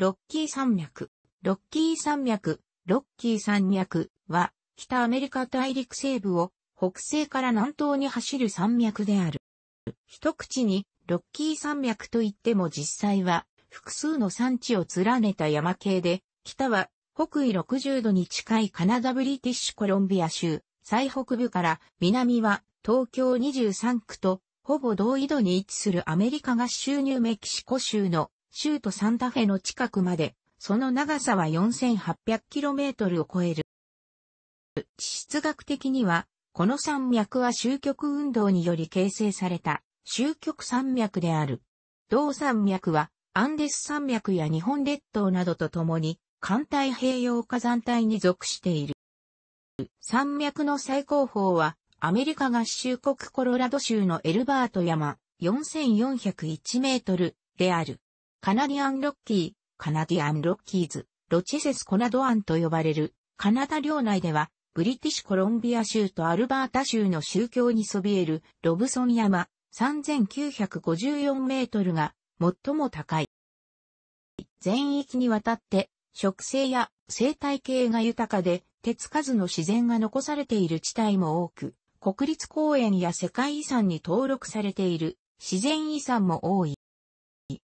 ロッキー山脈、ロッキー山脈、ロッキー山脈は、北アメリカ大陸西部を北西から南東に走る山脈である。一口に、ロッキー山脈といっても実際は、複数の山地を連ねた山系で、北は北緯60度に近いカナダブリティッシュコロンビア州、最北部から南は東京23区とほぼ同緯度に位置するアメリカ合衆ニューメキシコ州の州都サンタフェの近くまで、その長さは 4800km を超える。地質学的には、この山脈は終極運動により形成された終極山脈である。同山脈はアンデス山脈や日本列島などとともに寒太平洋火山帯に属している。山脈の最高峰はアメリカ合衆国コロラド州のエルバート山4401メートルである。カナディアンロッキー、カナディアンロッキーズ、ロチセスコナドアンと呼ばれる、カナダ領内では、ブリティッシュコロンビア州とアルバータ州の宗教にそびえるロブソン山3954メートルが最も高い。全域にわたって植生や生態系が豊かで手つかずの自然が残されている地帯も多く、国立公園や世界遺産に登録されている自然遺産も多い。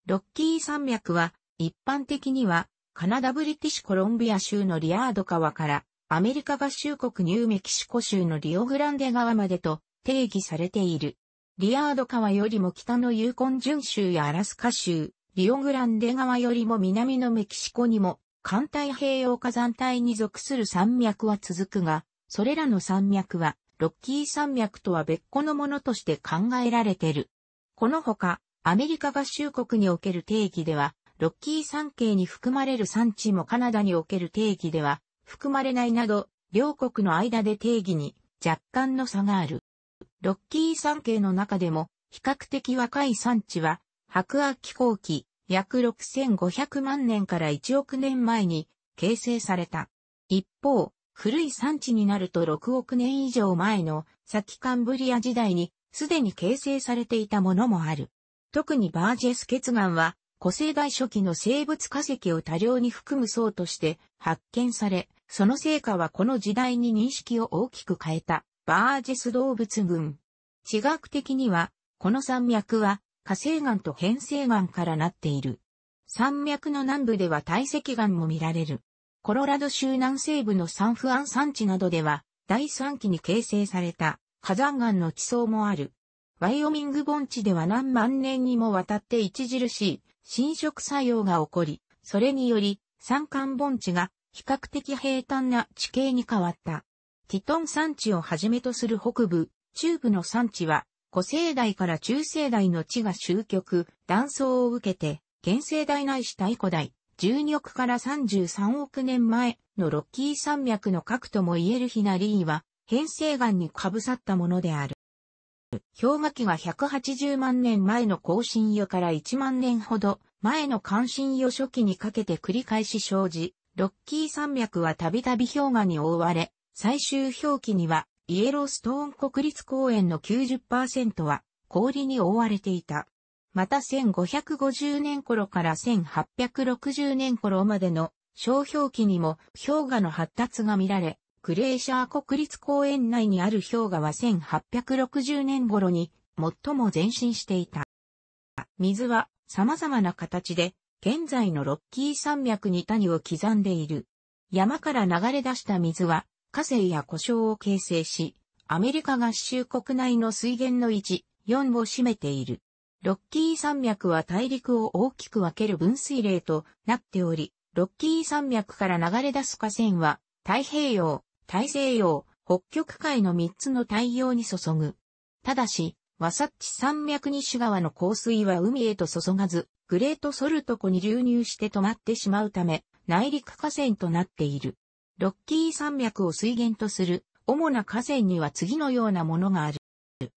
ロッキー山脈は、一般的には、カナダブリティッシュコロンビア州のリアード川から、アメリカ合衆国ニューメキシコ州のリオグランデ川までと定義されている。リアード川よりも北のユーコン準州やアラスカ州、リオグランデ川よりも南のメキシコにも、環太平洋火山帯に属する山脈は続くが、それらの山脈は、ロッキー山脈とは別個のものとして考えられている。このほか、アメリカ合衆国における定義では、ロッキー山系に含まれる産地もカナダにおける定義では、含まれないなど、両国の間で定義に若干の差がある。ロッキー山系の中でも、比較的若い産地は、白亜紀後期、約6500万年から1億年前に形成された。一方、古い産地になると6億年以上前の先カンブリア時代にすでに形成されていたものもある。特にバージェス血岩は、古生代初期の生物化石を多量に含む層として発見され、その成果はこの時代に認識を大きく変えた、バージェス動物群。地学的には、この山脈は、火星岩と変成岩からなっている。山脈の南部では堆積岩も見られる。コロラド州南西部のサンフアン山地などでは、第3期に形成された火山岩の地層もある。ワイオミング盆地では何万年にもわたって著しい侵食作用が起こり、それにより山間盆地が比較的平坦な地形に変わった。ティトン山地をはじめとする北部、中部の山地は古生代から中生代の地が終局、断層を受けて、現生代ないし太古代、12億から33億年前のロッキー山脈の核とも言えるヒナリーは、変成岩にかぶさったものである。、氷河期が180万年前の更新予から1万年ほど前の関心予初期にかけて繰り返し生じ、ロッキー山脈はたびたび氷河に覆われ、最終氷期にはイエローストーン国立公園の90%は氷に覆われていた。また1550年頃から1860年頃までの小氷期にも氷河の発達が見られ、クレーシャー国立公園内にある氷河は1860年頃に最も前進していた。水は様々な形で現在のロッキー山脈に谷を刻んでいる。山から流れ出した水は火星や故障を形成し、アメリカ合衆国内の水源の位置4を占めている。ロッキー山脈は大陸を大きく分ける分水嶺となっており、ロッキー山脈から流れ出す河川は太平洋、大西洋、北極海の3つの太陽に注ぐ。ただし、ワサッチ山脈西側の降水は海へと注がず、グレートソルト湖に流入して止まってしまうため、内陸河川となっている。ロッキー山脈を水源とする主な河川には次のようなものがある。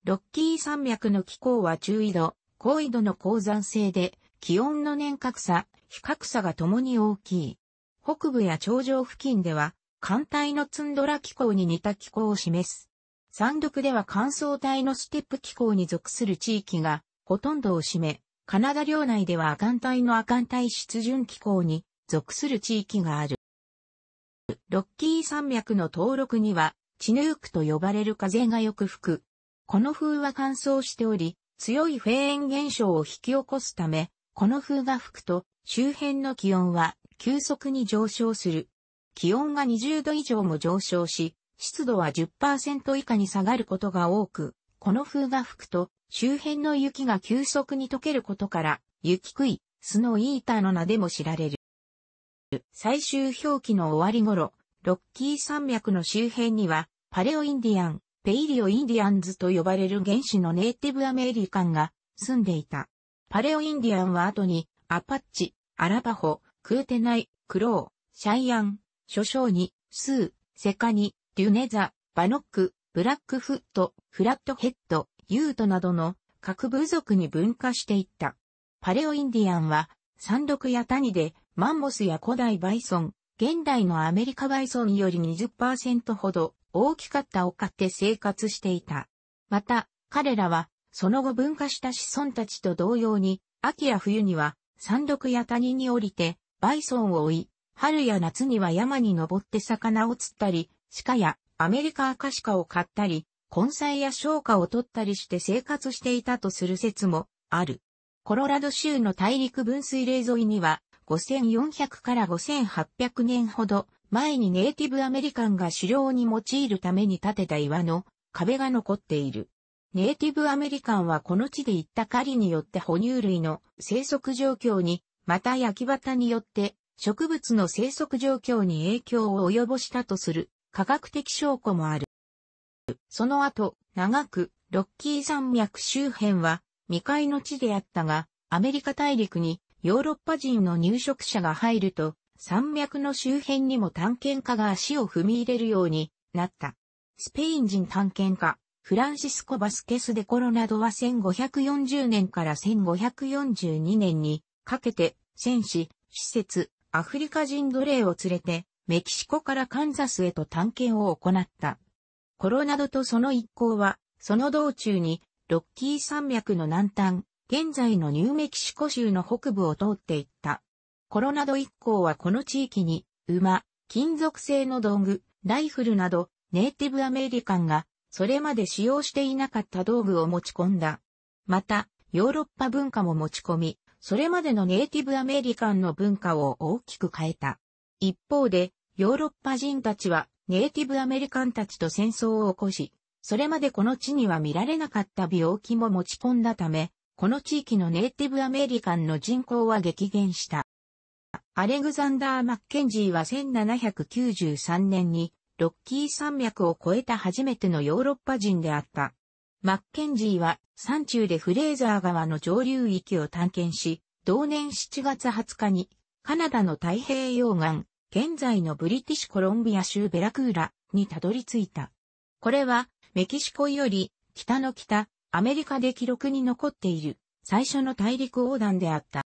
ロッキー山脈の気候は中緯度、高緯度の高山性で、気温の年較差、比較差がともに大きい。北部や頂上付近では寒帯のツンドラ気候に似た気候を示す。山麓では乾燥帯のステップ気候に属する地域がほとんどを占め、カナダ領内では亜寒帯の亜寒帯湿潤気候に属する地域がある。ロッキー山脈の登録には、チヌークと呼ばれる風がよく吹く。この風は乾燥しており、強いフェーン現象を引き起こすため、この風が吹くと、周辺の気温は急速に上昇する。気温が20度以上も上昇し、湿度は10%以下に下がることが多く、この風が吹くと、周辺の雪が急速に溶けることから、雪食い、スノーイーターの名でも知られる。最終表記の終わり頃、ロッキー山脈の周辺には、パレオインディアン、ペイリオインディアンズと呼ばれる原始のネイティブアメリカンが住んでいた。パレオインディアンは後に、アパッチ、アラバホ、クーテナイ、クロー、シャイアン、諸将に、スー、セカニ、デュネザ、バノック、ブラックフット、フラットヘッド、ユートなどの各部族に分化していった。パレオインディアンは、山麓や谷で、マンモスや古代バイソン、現代のアメリカバイソンより20%ほど大きかった丘で生活していた。また、彼らは、その後分化した子孫たちと同様に、秋や冬には、山麓や谷に降りて、バイソンを追い、春や夏には山に登って魚を釣ったり、鹿やアメリカアカシカを買ったり、根菜や消化を取ったりして生活していたとする説もある。コロラド州の大陸分水嶺沿いには5400から5800年ほど前にネイティブアメリカンが狩猟に用いるために建てた岩の壁が残っている。ネイティブアメリカンはこの地で行った狩りによって哺乳類の生息状況に、また焼き畑によって植物の生息状況に影響を及ぼしたとする科学的証拠もある。その後、長く、ロッキー山脈周辺は未開の地であったが、アメリカ大陸にヨーロッパ人の入植者が入ると、山脈の周辺にも探検家が足を踏み入れるようになった。スペイン人探検家、フランシスコ・バスケス・デ・コロナドは1540年から1542年にかけて、戦士、施設、アフリカ人奴隷を連れて、メキシコからカンザスへと探検を行った。コロナドとその一行は、その道中に、ロッキー山脈の南端、現在のニューメキシコ州の北部を通っていった。コロナド一行はこの地域に、馬、金属製の道具、ライフルなど、ネイティブアメリカンが、それまで使用していなかった道具を持ち込んだ。また、ヨーロッパ文化も持ち込み、それまでのネイティブアメリカンの文化を大きく変えた。一方で、ヨーロッパ人たちはネイティブアメリカンたちと戦争を起こし、それまでこの地には見られなかった病気も持ち込んだため、この地域のネイティブアメリカンの人口は激減した。アレグザンダー・マッケンジーは1793年にロッキー山脈を越えた初めてのヨーロッパ人であった。マッケンジーは山中でフレーザー川の上流域を探検し、同年7月20日にカナダの太平洋岸、現在のブリティッシュコロンビア州ベラクーラにたどり着いた。これはメキシコより北の北、アメリカで記録に残っている最初の大陸横断であった。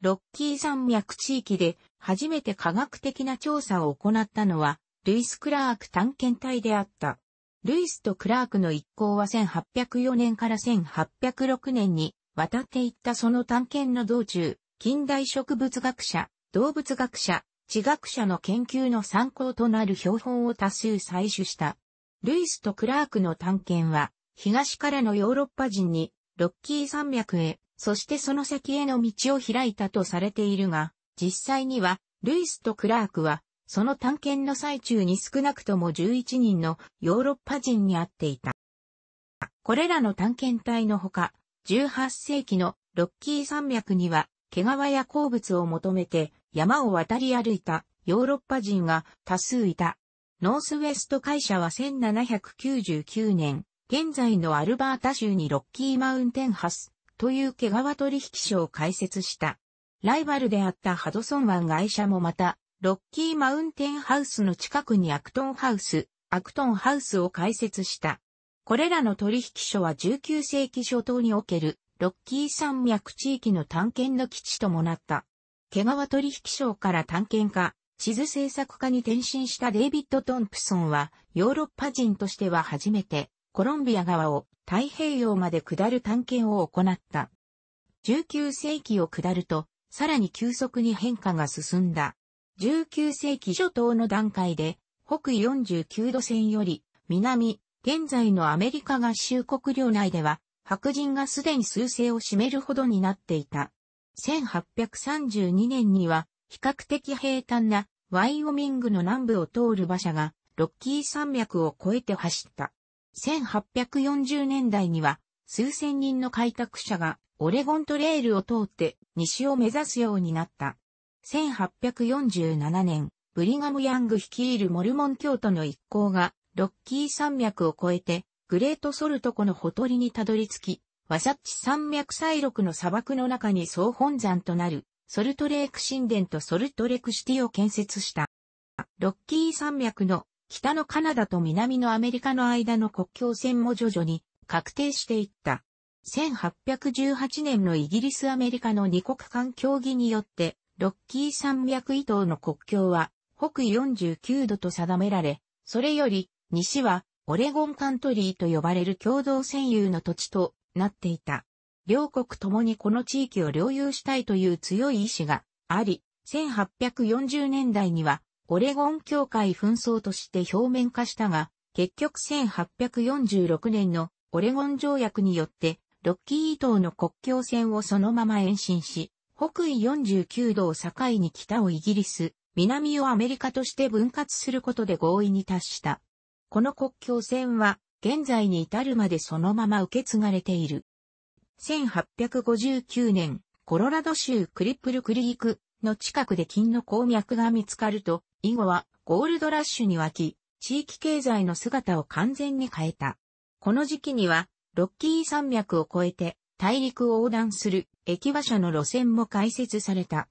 ロッキー山脈地域で初めて科学的な調査を行ったのはルイス・クラーク探検隊であった。ルイスとクラークの一行は1804年から1806年に渡っていったその探検の道中、近代植物学者、動物学者、地学者の研究の参考となる標本を多数採取した。ルイスとクラークの探検は、東からのヨーロッパ人に、ロッキー山脈へ、そしてその先への道を開いたとされているが、実際には、ルイスとクラークは、その探検の最中に少なくとも11人のヨーロッパ人に会っていた。これらの探検隊のほか、18世紀のロッキー山脈には、毛皮や鉱物を求めて山を渡り歩いたヨーロッパ人が多数いた。ノースウェスト会社は1799年、現在のアルバータ州にロッキーマウンテンハスという毛皮取引所を開設した。ライバルであったハドソン湾会社もまた、ロッキーマウンテンハウスの近くにアクトンハウス、アクトンハウスを開設した。これらの取引所は19世紀初頭におけるロッキー山脈地域の探検の基地ともなった。毛皮取引所から探検家、地図制作家に転身したデイビッド・トンプソンは、ヨーロッパ人としては初めて、コロンビア側を太平洋まで下る探検を行った。19世紀を下ると、さらに急速に変化が進んだ。19世紀初頭の段階で、北緯49度線より、南、現在のアメリカ合衆国領内では、白人がすでに数勢を占めるほどになっていた。1832年には、比較的平坦なワイオミングの南部を通る馬車が、ロッキー山脈を越えて走った。1840年代には、数千人の開拓者が、オレゴントレールを通って、西を目指すようになった。1847年、ブリガム・ヤング率いるモルモン教徒の一行が、ロッキー山脈を越えて、グレート・ソルト湖のほとりにたどり着き、ワサッチ山脈西麓の砂漠の中に総本山となる、ソルトレーク神殿とソルトレークシティを建設した。ロッキー山脈の北のカナダと南のアメリカの間の国境線も徐々に確定していった。1818年のイギリス・アメリカの二国間協議によってロッキー山脈以東の国境は北緯49度と定められ、それより西はオレゴンカントリーと呼ばれる共同占有の土地となっていた。両国ともにこの地域を領有したいという強い意志があり、1840年代にはオレゴン協会紛争として表面化したが、結局1846年のオレゴン条約によって、ロッキー東の国境線をそのまま延伸し、北緯49度を境に北をイギリス、南をアメリカとして分割することで合意に達した。この国境線は現在に至るまでそのまま受け継がれている。1859年、コロラド州クリップルクリークの近くで金の鉱脈が見つかると、以後はゴールドラッシュに沸き、地域経済の姿を完全に変えた。この時期には、ロッキー山脈を越えて大陸を横断する駅馬車の路線も開設された。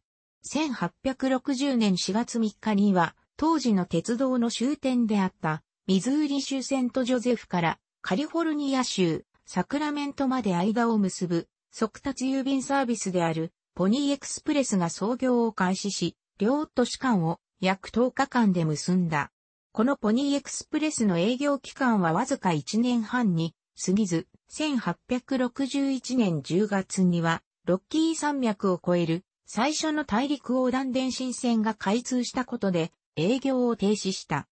1860年4月3日には、当時の鉄道の終点であった、ミズーリ州セントジョゼフからカリフォルニア州サクラメントまで間を結ぶ速達郵便サービスであるポニーエクスプレスが創業を開始し、両都市間を約10日間で結んだ。このポニーエクスプレスの営業期間はわずか1年半に過ぎず、1861年10月にはロッキー山脈を越える最初の大陸横断電信線が開通したことで営業を停止した。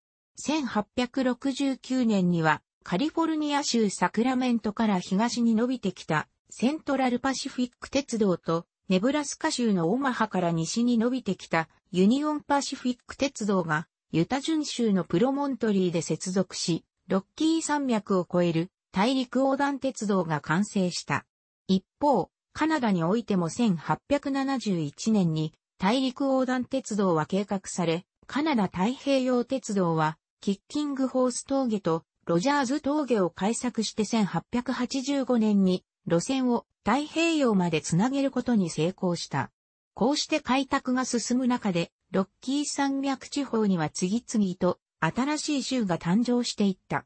1869年にはカリフォルニア州サクラメントから東に伸びてきたセントラルパシフィック鉄道とネブラスカ州のオマハから西に伸びてきたユニオンパシフィック鉄道がユタン州のプロモントリーで接続し、ロッキー山脈を越える大陸横断鉄道が完成した。一方、カナダにおいても1871年に大陸横断鉄道は計画され、カナダ太平洋鉄道は、キッキングホース峠とロジャーズ峠を開削して1885年に路線を太平洋までつなげることに成功した。こうして開拓が進む中で、ロッキー山脈地方には次々と新しい州が誕生していった。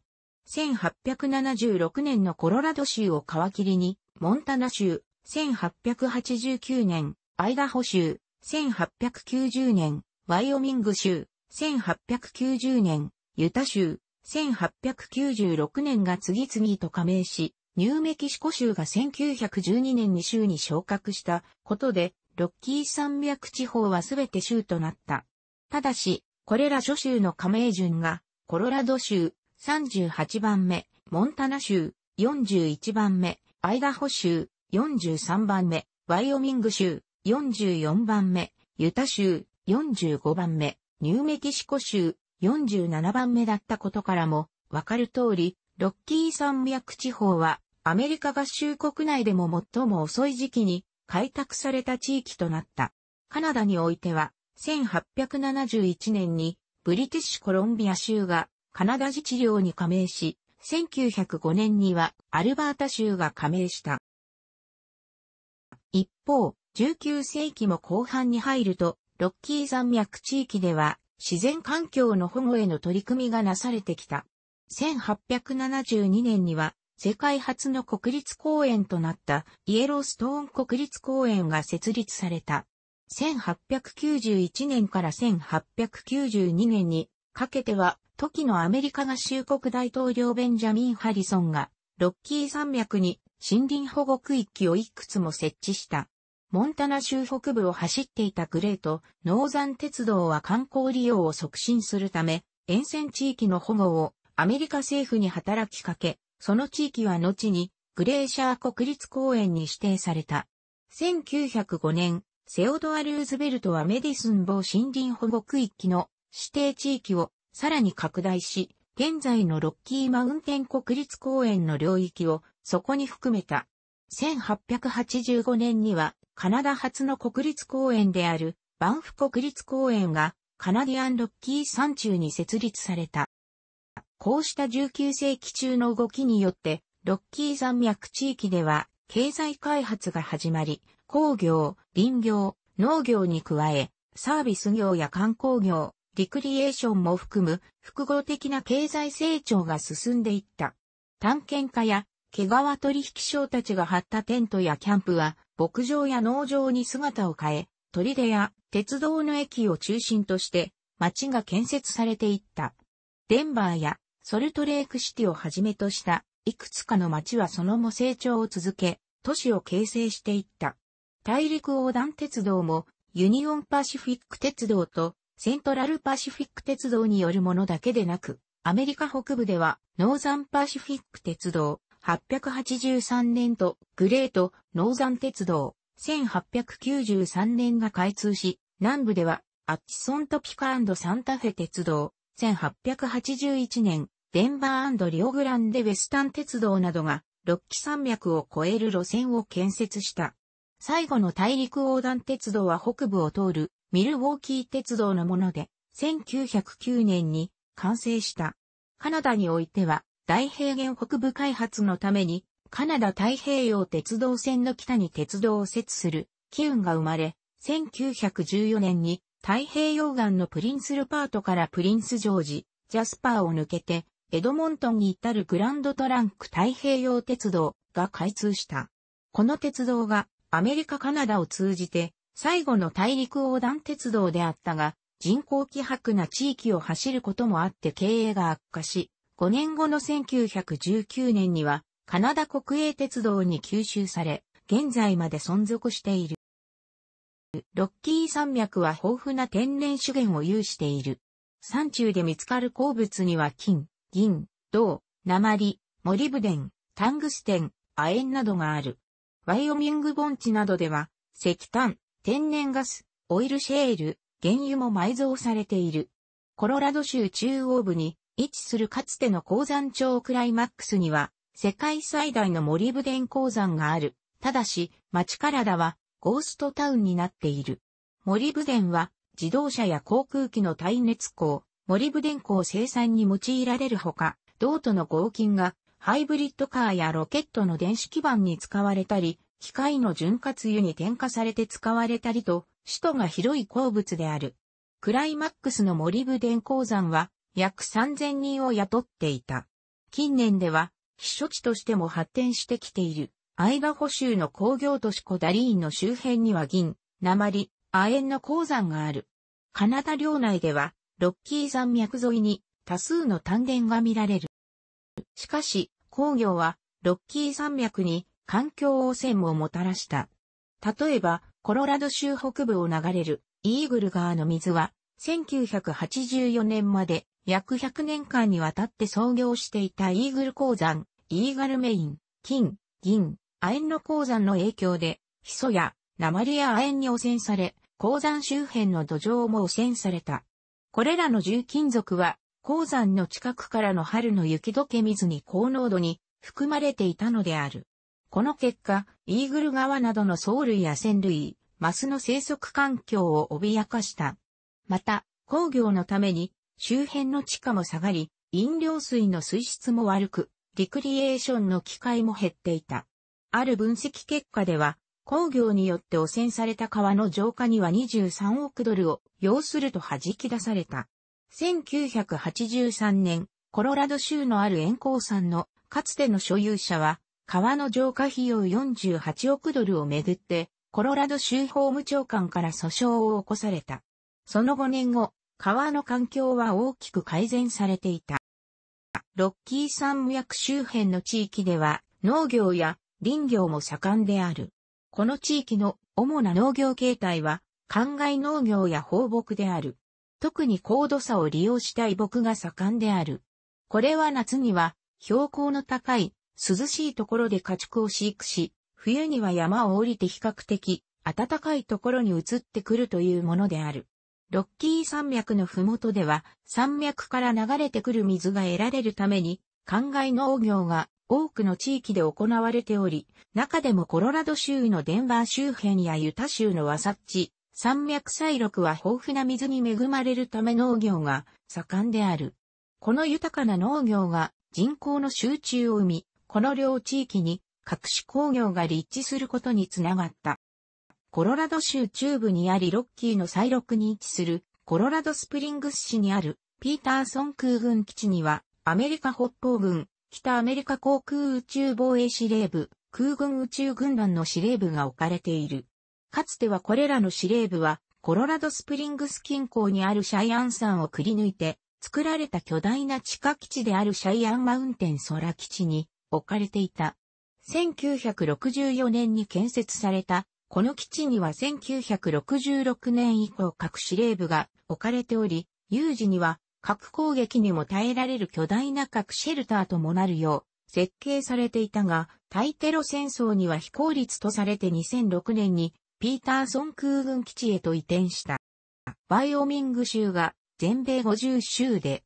1876年のコロラド州を皮切りに、モンタナ州、1889年、アイダホ州、1890年、ワイオミング州、1890年、ユタ州、1896年が次々と加盟し、ニューメキシコ州が1912年に州に昇格したことで、ロッキー山脈地方はすべて州となった。ただし、これら諸州の加盟順が、コロラド州38番目、モンタナ州41番目、アイダホ州43番目、ワイオミング州、44番目、ユタ州、45番目、ニューメキシコ州、47番目だったことからも、わかる通り、ロッキー山脈地方は、アメリカ合衆国内でも最も遅い時期に開拓された地域となった。カナダにおいては、1871年に、ブリティッシュコロンビア州がカナダ自治領に加盟し、1905年にはアルバータ州が加盟した。一方、19世紀も後半に入ると、ロッキー山脈地域では自然環境の保護への取り組みがなされてきた。1872年には世界初の国立公園となったイエローストーン国立公園が設立された。1891年から1892年にかけては時のアメリカ合衆国大統領ベンジャミン・ハリソンがロッキー山脈に森林保護区域をいくつも設置した。モンタナ州北部を走っていたグレート、ノーザン鉄道は観光利用を促進するため、沿線地域の保護をアメリカ政府に働きかけ、その地域は後にグレーシャー国立公園に指定された。1905年、セオドア・ルーズベルトはメディスン某森林保護区域の指定地域をさらに拡大し、現在のロッキーマウンテン国立公園の領域をそこに含めた。1885年には、カナダ初の国立公園である、バンフ国立公園が、カナディアンロッキー山中に設立された。こうした19世紀中の動きによって、ロッキー山脈地域では、経済開発が始まり、工業、林業、農業に加え、サービス業や観光業、リクリエーションも含む複合的な経済成長が進んでいった。探検家や毛皮取引商たちが張ったテントやキャンプは、牧場や農場に姿を変え、砦や鉄道の駅を中心として、町が建設されていった。デンバーやソルトレークシティをはじめとした、いくつかの町はその後成長を続け、都市を形成していった。大陸横断鉄道も、ユニオンパシフィック鉄道とセントラルパシフィック鉄道によるものだけでなく、アメリカ北部ではノーザンパシフィック鉄道、1883年とグレートノーザン鉄道1893年が開通し、南部ではアッチソントピカサンタフェ鉄道1881年、デンバーリオグランデウェスタン鉄道などがロッキ山脈を超える路線を建設した。最後の大陸横断鉄道は北部を通るミルウォーキー鉄道のもので、1909年に完成した。カナダにおいては、大平原北部開発のために、カナダ太平洋鉄道線の北に鉄道を設する機運が生まれ、1914年に太平洋岸のプリンスルパートからプリンスジョージ、ジャスパーを抜けて、エドモントンに至るグランドトランク太平洋鉄道が開通した。この鉄道がアメリカカナダを通じて最後の大陸横断鉄道であったが、人口希薄な地域を走ることもあって経営が悪化し、5年後の1919年には、カナダ国営鉄道に吸収され、現在まで存続している。ロッキー山脈は豊富な天然資源を有している。山中で見つかる鉱物には金、銀、銅、鉛、モリブデン、タングステン、亜鉛などがある。ワイオミング盆地などでは、石炭、天然ガス、オイルシェール、原油も埋蔵されている。コロラド州中央部に位置するかつての鉱山町クライマックスには、世界最大の森ブデン鉱山がある。ただし、町からだは、ゴーストタウンになっている。森ブデンは、自動車や航空機の耐熱鋼、森ブデン鋼生産に用いられるほか、銅との合金が、ハイブリッドカーやロケットの電子基板に使われたり、機械の潤滑油に添加されて使われたりと、首都が広い鉱物である。クライマックスの森ブデン鉱山は、約3000人を雇っていた。近年では、避暑地としても発展してきている、アイダホ州の工業都市コダリーンの周辺には銀、鉛、亜鉛の鉱山がある。カナダ領内では、ロッキー山脈沿いに多数の炭田が見られる。しかし、工業は、ロッキー山脈に環境汚染ももたらした。例えば、コロラド州北部を流れるイーグル川の水は1984年まで約100年間にわたって創業していたイーグル鉱山、イーガルメイン、金、銀、亜鉛の鉱山の影響で、ヒ素や鉛や亜鉛に汚染され、鉱山周辺の土壌も汚染された。これらの重金属は、鉱山の近くからの春の雪解け水に高濃度に含まれていたのである。この結果、イーグル川などの藻類や線類、マスの生息環境を脅かした。また、工業のために周辺の地価も下がり、飲料水の水質も悪く、リクリエーションの機会も減っていた。ある分析結果では、工業によって汚染された川の浄化には23億ドルを要すると弾き出された。1983年、コロラド州のある塩鉱山のかつての所有者は、川の浄化費用48億ドルをめぐって、コロラド州法務長官から訴訟を起こされた。その5年後、川の環境は大きく改善されていた。ロッキー山脈周辺の地域では農業や林業も盛んである。この地域の主な農業形態は、灌漑農業や放牧である。特に高度差を利用した移牧が盛んである。これは夏には標高の高い涼しいところで家畜を飼育し、冬には山を降りて比較的暖かいところに移ってくるというものである。ロッキー山脈のふもとでは山脈から流れてくる水が得られるために、灌漑農業が多くの地域で行われており、中でもコロラド州のデンバー周辺やユタ州のワサッチ、山脈採録は豊富な水に恵まれるため農業が盛んである。この豊かな農業が人口の集中を生み、この両地域に各種工業が立地することにつながった。コロラド州中部にありロッキーの最録に位置するコロラドスプリングス市にあるピーターソン空軍基地にはアメリカ北方軍北アメリカ航空宇宙防衛司令部空軍宇宙軍団の司令部が置かれている。かつてはこれらの司令部はコロラドスプリングス近郊にあるシャイアン山をくり抜いて作られた巨大な地下基地であるシャイアンマウンテン空基地に置かれていた。1964年に建設されたこの基地には1966年以降各司令部が置かれており、有事には核攻撃にも耐えられる巨大な核シェルターともなるよう設計されていたが、対テロ戦争には非効率とされて2006年にピーターソン空軍基地へと移転した。バイオミング州が全米50州で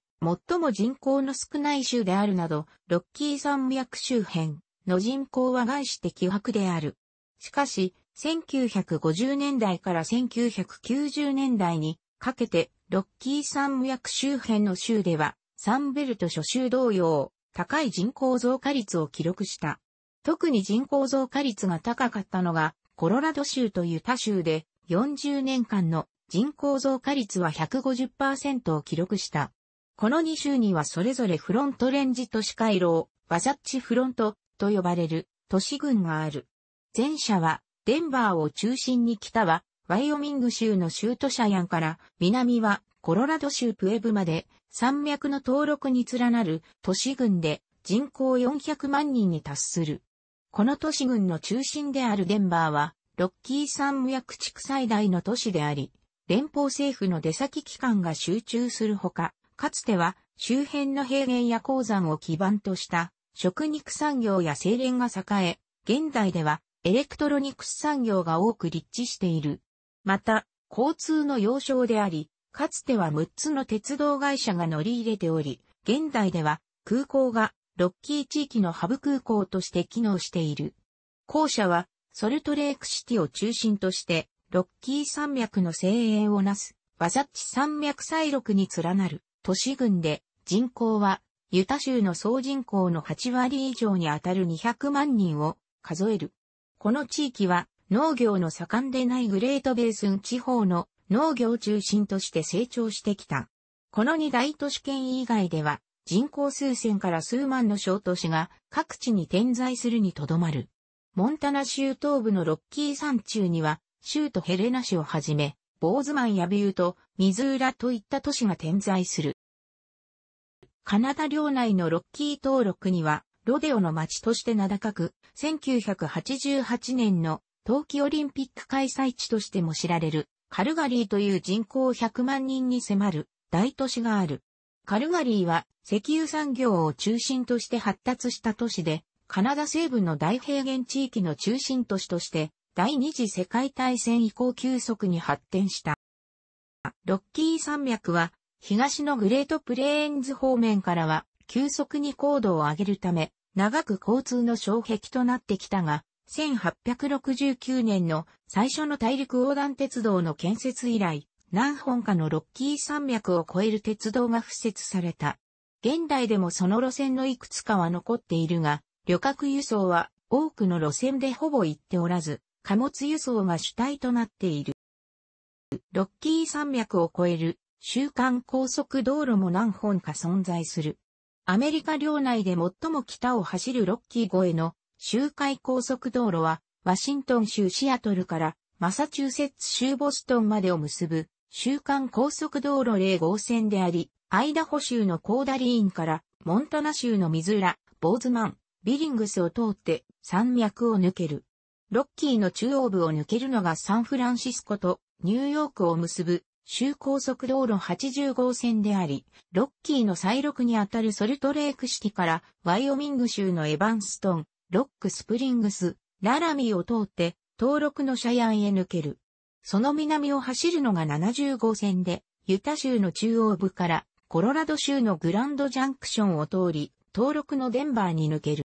最も人口の少ない州であるなど、ロッキー山脈周辺の人口は外して希薄である。しかし、1950年代から1990年代にかけて、ロッキー山脈周辺の州では、サンベルト諸州同様、高い人口増加率を記録した。特に人口増加率が高かったのが、コロラド州という他州で、40年間の人口増加率は150%を記録した。この2州にはそれぞれフロントレンジ都市回廊、ワザッチフロントと呼ばれる都市群がある。前者はデンバーを中心に北は、ワイオミング州の州都シャヤンから、南はコロラド州プエブまで、山脈の登録に連なる都市群で人口400万人に達する。この都市群の中心であるデンバーは、ロッキー山脈地区最大の都市であり、連邦政府の出先機関が集中するほか、かつては周辺の平原や鉱山を基盤とした食肉産業や精錬が栄え、現代ではエレクトロニクス産業が多く立地している。また、交通の要衝であり、かつては6つの鉄道会社が乗り入れており、現代では空港がロッキー地域のハブ空港として機能している。校舎はソルトレークシティを中心としてロッキー山脈の精鋭をなすワザッチ山脈西録に連なる都市群で人口はユタ州の総人口の8割以上にあたる200万人を数える。この地域は農業の盛んでないグレートベースン地方の農業中心として成長してきた。この二大都市圏以外では人口数千から数万の小都市が各地に点在するにとどまる。モンタナ州東部のロッキー山中には州都ヘレナ市をはじめ、ボーズマンやビュート、ミズーラといった都市が点在する。カナダ領内のロッキー登録にはロデオの街として名高く、1988年の冬季オリンピック開催地としても知られる、カルガリーという人口100万人に迫る大都市がある。カルガリーは石油産業を中心として発達した都市で、カナダ西部の大平原地域の中心都市として、第二次世界大戦以降急速に発展した。ロッキー山脈は、東のグレートプレーンズ方面からは、急速に高度を上げるため、長く交通の障壁となってきたが、1869年の最初の大陸横断鉄道の建設以来、何本かのロッキー山脈を越える鉄道が敷設された。現代でもその路線のいくつかは残っているが、旅客輸送は多くの路線でほぼ行っておらず、貨物輸送が主体となっている。ロッキー山脈を越える週間高速道路も何本か存在する。アメリカ領内で最も北を走るロッキー越えの周回高速道路は、ワシントン州シアトルからマサチューセッツ州ボストンまでを結ぶ週間高速道路0号線であり、アイダホ州のコーダリーンからモンタナ州のミズーラ、ボーズマン、ビリングスを通って山脈を抜ける。ロッキーの中央部を抜けるのがサンフランシスコとニューヨークを結ぶ州高速道路80号線であり、ロッキーの再録にあたるソルトレークシティからワイオミング州のエバンストン、ロックスプリングス、ララミーを通って、登録のシャヤンへ抜ける。その南を走るのが70号線で、ユタ州の中央部からコロラド州のグランドジャンクションを通り、登録のデンバーに抜ける。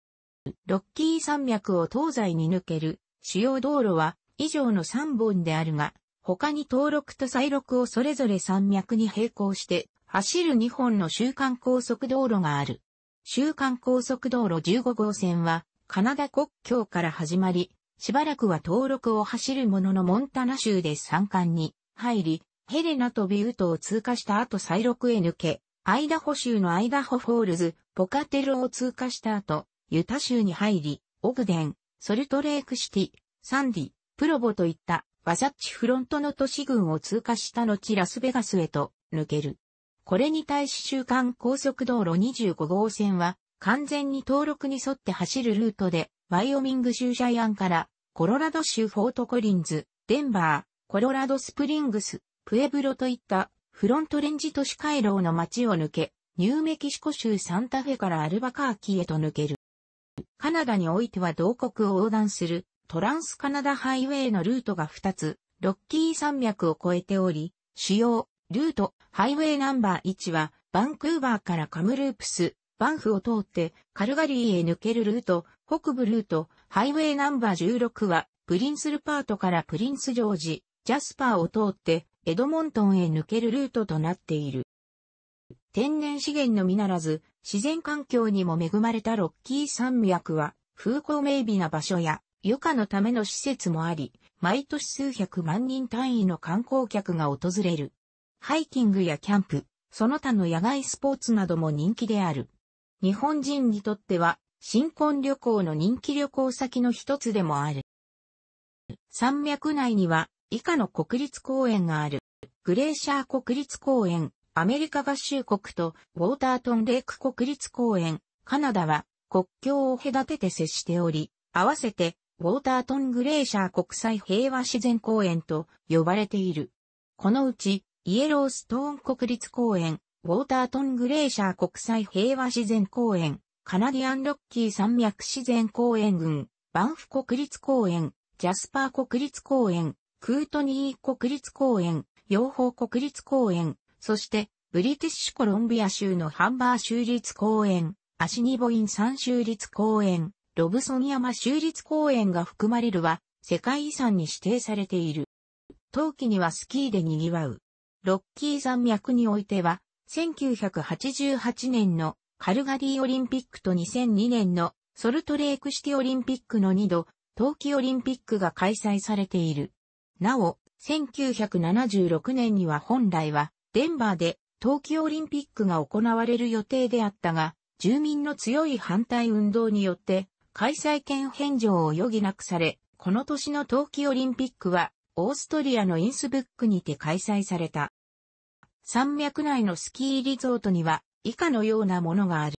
ロッキー山脈を東西に抜ける主要道路は以上の3本であるが、他に登録と再録をそれぞれ山脈に並行して走る2本の週間高速道路がある。週間高速道路15号線はカナダ国境から始まり、しばらくは登録を走るもののモンタナ州で山間に入り、ヘレナとビュートを通過した後再録へ抜け、アイダホ州のアイダホフォールズ、ポカテロを通過した後、ユタ州に入り、オグデン、ソルトレークシティ、サンディ、プロボといったワザッチフロントの都市群を通過した後ラスベガスへと抜ける。これに対し週間高速道路25号線は完全に登録に沿って走るルートで、ワイオミング州ジャイアンからコロラド州フォートコリンズ、デンバー、コロラドスプリングス、プエブロといったフロントレンジ都市回廊の街を抜け、ニューメキシコ州サンタフェからアルバカーキへと抜ける。カナダにおいては同国を横断するトランスカナダハイウェイのルートが2つ、ロッキー山脈を越えており、主要、ルート、ハイウェイナンバー1は、バンクーバーからカムループス、バンフを通って、カルガリーへ抜けるルート、北部ルート、ハイウェイナンバー16は、プリンスルパートからプリンスジョージ、ジャスパーを通って、エドモントンへ抜けるルートとなっている。天然資源のみならず、自然環境にも恵まれたロッキー山脈は、風光明媚な場所や、余暇のための施設もあり、毎年数百万人単位の観光客が訪れる。ハイキングやキャンプ、その他の野外スポーツなども人気である。日本人にとっては、新婚旅行の人気旅行先の一つでもある。山脈内には、以下の国立公園がある。グレーシャー国立公園、アメリカ合衆国とウォータートンレイク国立公園、カナダは国境を隔てて接しており、合わせてウォータートングレーシャー国際平和自然公園と呼ばれている。このうち、イエローストーン国立公園、ウォータートングレーシャー国際平和自然公園、カナディアンロッキー山脈自然公園群、バンフ国立公園、ジャスパー国立公園、クートニー国立公園、養蜂国立公園、そして、ブリティッシュコロンビア州のハンバー州立公園、アシニボイン山州立公園、ロブソン山州立公園が含まれるは、世界遺産に指定されている。冬季にはスキーで賑わう。ロッキー山脈においては、1988年のカルガリーオリンピックと2002年のソルトレークシティオリンピックの2度、冬季オリンピックが開催されている。なお、1976年には本来は、デンバーで冬季オリンピックが行われる予定であったが、住民の強い反対運動によって開催権返上を余儀なくされ、この年の冬季オリンピックは、オーストリアのインスブックにて開催された。山脈内のスキーリゾートには、以下のようなものがある。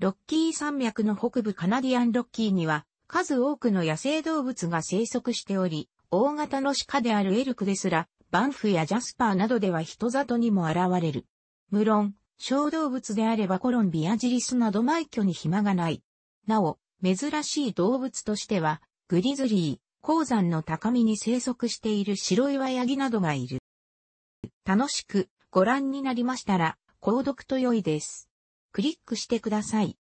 ロッキー山脈の北部カナディアンロッキーには、数多くの野生動物が生息しており、大型の鹿であるエルクですら、バンフやジャスパーなどでは人里にも現れる。無論、小動物であればコロンビアジリスなど埋挙に暇がない。なお、珍しい動物としては、グリズリー、鉱山の高みに生息している白岩ヤギなどがいる。楽しくご覧になりましたら、購読と良いです。クリックしてください。